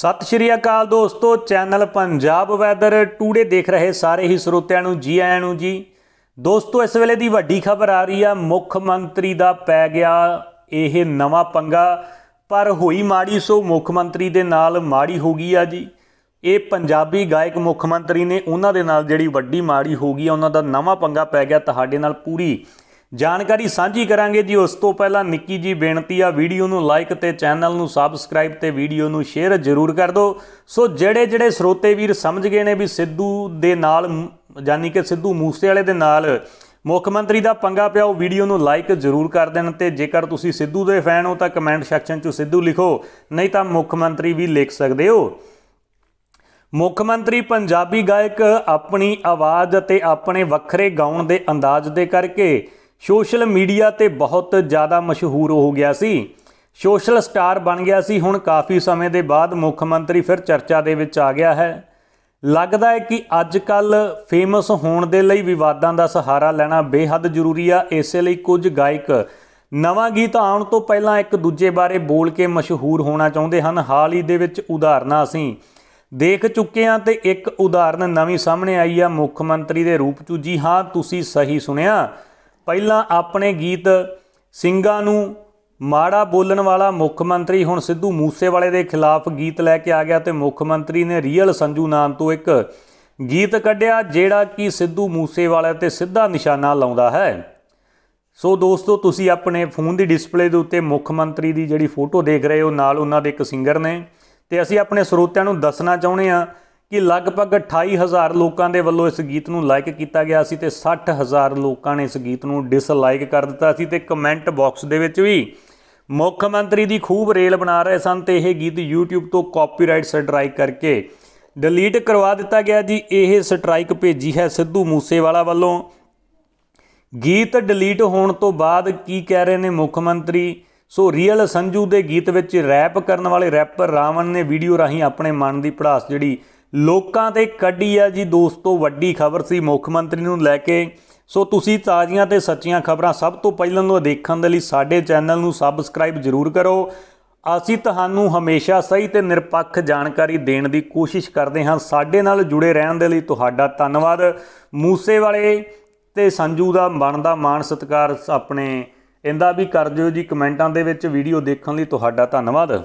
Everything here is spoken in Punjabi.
ਸਤਿ ਸ਼੍ਰੀ ਅਕਾਲ ਦੋਸਤੋ ਚੈਨਲ ਪੰਜਾਬ ਵੈਦਰ ਟੂਡੇ ਦੇਖ ਰਹੇ ਸਾਰੇ ਹੀ ਸਰੋਤਿਆਂ ਨੂੰ ਜੀ ਆਇਆਂ ਨੂੰ ਜੀ ਦੋਸਤੋ ਇਸ ਵੇਲੇ ਦੀ ਵੱਡੀ ਖਬਰ ਆ ਰਹੀ ਆ ਮੁੱਖ ਮੰਤਰੀ ਦਾ ਪੈ ਗਿਆ ਇਹ ਨਵਾਂ ਪੰਗਾ ਪਰ ਹੋਈ ਮਾੜੀ ਸੋ ਮੁੱਖ ਮੰਤਰੀ ਦੇ ਨਾਲ ਮਾੜੀ ਹੋ ਗਈ ਆ ਜੀ ਇਹ ਪੰਜਾਬੀ ਗਾਇਕ ਮੁੱਖ ਮੰਤਰੀ ਨੇ ਉਹਨਾਂ ਦੇ ਨਾਲ ਜਿਹੜੀ ਵੱਡੀ ਮਾੜੀ ਹੋ ਗਈ ਆ ਉਹਨਾਂ ਦਾ ਨਵਾਂ ਪੰਗਾ ਪੈ ਗਿਆ ਤੁਹਾਡੇ ਨਾਲ ਪੂਰੀ ਜਾਣਕਾਰੀ ਸਾਂਝੀ ਕਰਾਂਗੇ ਜੀ ਉਸ ਤੋਂ ਪਹਿਲਾਂ ਨਿੱਕੀ ਜੀ ਬੇਨਤੀ ਆ ਵੀਡੀਓ ਨੂੰ ਲਾਈਕ ਤੇ ਚੈਨਲ ਨੂੰ ਸਬਸਕ੍ਰਾਈਬ ਤੇ ਵੀਡੀਓ ਨੂੰ ਸ਼ੇਅਰ ਜ਼ਰੂਰ ਕਰ ਦਿਓ ਸੋ ਜਿਹੜੇ ਜਿਹੜੇ ਸਰੋਤੇ ਵੀਰ ਸਮਝ ਗਏ ਨੇ ਵੀ ਸਿੱਧੂ ਦੇ ਨਾਲ ਜਾਨੀ ਕਿ ਸਿੱਧੂ ਮੂਸੇ ਵਾਲੇ ਦੇ ਨਾਲ ਮੁੱਖ ਮੰਤਰੀ ਦਾ ਪੰਗਾ ਪਿਆ ਉਹ ਵੀਡੀਓ ਨੂੰ ਲਾਈਕ ਜ਼ਰੂਰ ਕਰ ਦੇਣ ਤੇ ਜੇਕਰ ਤੁਸੀਂ ਸਿੱਧੂ ਦੇ ਫੈਨ ਹੋ ਤਾਂ ਕਮੈਂਟ ਸੈਕਸ਼ਨ 'ਚ ਸਿੱਧੂ ਲਿਖੋ ਨਹੀਂ ਤਾਂ ਮੁੱਖ ਮੰਤਰੀ ਵੀ ਲਿਖ ਸਕਦੇ ਹੋ ਮੁੱਖ ਮੰਤਰੀ ਪੰਜਾਬੀ ਗਾਇਕ ਆਪਣੀ ਆਵਾਜ਼ ਅਤੇ ਆਪਣੇ ਵੱਖਰੇ ਗਾਉਣ ਦੇ ਅੰਦਾਜ਼ ਦੇ ਕਰਕੇ ਸੋਸ਼ਲ ਮੀਡੀਆ ਤੇ ਬਹੁਤ ਜ਼ਿਆਦਾ ਮਸ਼ਹੂਰ ਹੋ ਗਿਆ ਸੀ ਸੋਸ਼ਲ ਸਟਾਰ ਬਣ ਗਿਆ ਸੀ ਹੁਣ ਕਾਫੀ ਸਮੇਂ ਦੇ ਬਾਅਦ ਮੁੱਖ ਮੰਤਰੀ ਫਿਰ ਚਰਚਾ ਦੇ ਵਿੱਚ ਆ ਗਿਆ ਹੈ ਲੱਗਦਾ ਹੈ ਕਿ ਅੱਜ ਕੱਲ ਫੇਮਸ ਹੋਣ ਦੇ ਲਈ ਵਿਵਾਦਾਂ ਦਾ ਸਹਾਰਾ ਲੈਣਾ ਬੇਹੱਦ ਜ਼ਰੂਰੀ ਆ ਇਸੇ ਲਈ ਕੁਝ ਗਾਇਕ ਨਵਾਂ ਗੀਤ ਆਉਣ ਤੋਂ ਪਹਿਲਾਂ ਇੱਕ ਦੂਜੇ ਬਾਰੇ ਬੋਲ ਕੇ ਮਸ਼ਹੂਰ ਹੋਣਾ ਚਾਹੁੰਦੇ ਹਨ ਹਾਲ ਹੀ ਦੇ ਵਿੱਚ ਉਦਾਹਰਨਾਂ ਅਸੀਂ ਦੇਖ ਚੁੱਕੇ ਹਾਂ ਤੇ ਇੱਕ ਉਦਾਹਰਨ ਨਵੀਂ ਸਾਹਮਣੇ ਆਈ ਆ ਮੁੱਖ ਮੰਤਰੀ ਦੇ ਰੂਪ ਚ ਜੀ ਹਾਂ ਤੁਸੀਂ ਸਹੀ ਸੁਣਿਆ ਪਹਿਲਾਂ ਆਪਣੇ ਗੀਤ ਸਿੰਘਾਂ ਨੂੰ ਮਾੜਾ ਬੋਲਣ ਵਾਲਾ ਮੁੱਖ ਮੰਤਰੀ ਹੁਣ ਸਿੱਧੂ ਮੂਸੇਵਾਲੇ ਦੇ ਖਿਲਾਫ ਗੀਤ ਲੈ ਕੇ ਆ ਗਿਆ ਤੇ ਮੁੱਖ ਮੰਤਰੀ ਨੇ ਰੀਅਲ ਸੰਜੂ ਨਾਮ ਤੋਂ ਇੱਕ ਗੀਤ ਕੱਢਿਆ ਜਿਹੜਾ ਕਿ ਸਿੱਧੂ ਮੂਸੇਵਾਲੇ ਤੇ ਸਿੱਧਾ ਨਿਸ਼ਾਨਾ ਲਾਉਂਦਾ ਹੈ ਸੋ ਦੋਸਤੋ ਤੁਸੀਂ ਆਪਣੇ ਫੋਨ ਦੀ ਡਿਸਪਲੇ ਦੇ ਉੱਤੇ ਮੁੱਖ ਮੰਤਰੀ ਦੀ ਜਿਹੜੀ ਫੋਟੋ ਦੇਖ ਰਹੇ ਹੋ ਨਾਲ ਉਹਨਾਂ ਦੇ ਇੱਕ ਸਿੰਗਰ ਨੇ ਤੇ ਅਸੀਂ ਆਪਣੇ ਸਰੋਤਿਆਂ ਨੂੰ ਦੱਸਣਾ ਚਾਹੁੰਦੇ ਆ ਕਿ ਲਗਭਗ 28000 ਲੋਕਾਂ ਦੇ ਵੱਲੋਂ ਇਸ ਗੀਤ ਨੂੰ ਲਾਈਕ ਕੀਤਾ ਗਿਆ ਸੀ ਤੇ 60000 ਲੋਕਾਂ ਨੇ ਇਸ ਗੀਤ ਨੂੰ ਡਿਸਲਾਈਕ ਕਰ ਦਿੱਤਾ ਸੀ ਤੇ ਕਮੈਂਟ ਬਾਕਸ ਦੇ ਵਿੱਚ ਵੀ ਮੁੱਖ ਮੰਤਰੀ ਦੀ ਖੂਬ ਰੇਲ ਬਣਾ ਰਹੇ ਸਨ ਤੇ ਇਹ ਗੀਤ YouTube ਤੋਂ ਕਾਪੀਰਾਈਟ ਸਟ੍ਰਾਈਕ ਕਰਕੇ ਡਿਲੀਟ ਕਰਵਾ ਦਿੱਤਾ ਗਿਆ ਜੀ ਇਹ ਸਟ੍ਰਾਈਕ ਭੇਜੀ ਹੈ ਸਿੱਧੂ ਮੂਸੇਵਾਲਾ ਵੱਲੋਂ ਗੀਤ ਡਿਲੀਟ ਹੋਣ ਤੋਂ ਬਾਅਦ ਕੀ ਕਹਿ ਰਹੇ ਨੇ ਮੁੱਖ ਮੰਤਰੀ ਸੋ ਰੀਅਲ ਸੰਜੂ ਦੇ ਗੀਤ ਵਿੱਚ ਰੈਪ ਕਰਨ ਵਾਲੇ ਰੈਪਰ ਰਾਵਣ ਨੇ ਵੀਡੀਓ ਰਾਹੀਂ ਆਪਣੇ ਮਨ ਦੀ ਪੜਾਸ ਜਿਹੜੀ ਲੋਕਾਂ ਤੇ ਕੱਢੀ ਆ ਜੀ ਦੋਸਤੋ ਵੱਡੀ ਖਬਰ ਸੀ ਮੁੱਖ ਮੰਤਰੀ ਨੂੰ ਲੈ ਕੇ ਸੋ ਤੁਸੀਂ ਤਾਜ਼ੀਆਂ ਤੇ ਸੱਚੀਆਂ ਖਬਰਾਂ ਸਭ ਤੋਂ ਪਹਿਲਾਂ ਨੂੰ ਦੇਖਣ ਦੇ ਲਈ ਸਾਡੇ ਚੈਨਲ ਨੂੰ ਸਬਸਕ੍ਰਾਈਬ ਜ਼ਰੂਰ ਕਰੋ ਅਸੀਂ ਤੁਹਾਨੂੰ ਹਮੇਸ਼ਾ ਸਹੀ ਤੇ ਨਿਰਪੱਖ ਜਾਣਕਾਰੀ ਦੇਣ ਦੀ ਕੋਸ਼ਿਸ਼ ਕਰਦੇ ਹਾਂ ਸਾਡੇ ਨਾਲ ਜੁੜੇ ਰਹਿਣ ਦੇ ਲਈ ਤੁਹਾਡਾ ਧੰਨਵਾਦ ਮੂਸੇ ਵਾਲੇ ਤੇ ਸੰਜੂ ਦਾ ਬਣਦਾ ਮਾਣ ਸਤਿਕਾਰ ਆਪਣੇ ਇਹਦਾ ਵੀ ਕਰ ਦਿਓ ਜੀ ਕਮੈਂਟਾਂ ਦੇ ਵਿੱਚ ਵੀਡੀਓ ਦੇਖਣ ਲਈ ਤੁਹਾਡਾ ਧੰਨਵਾਦ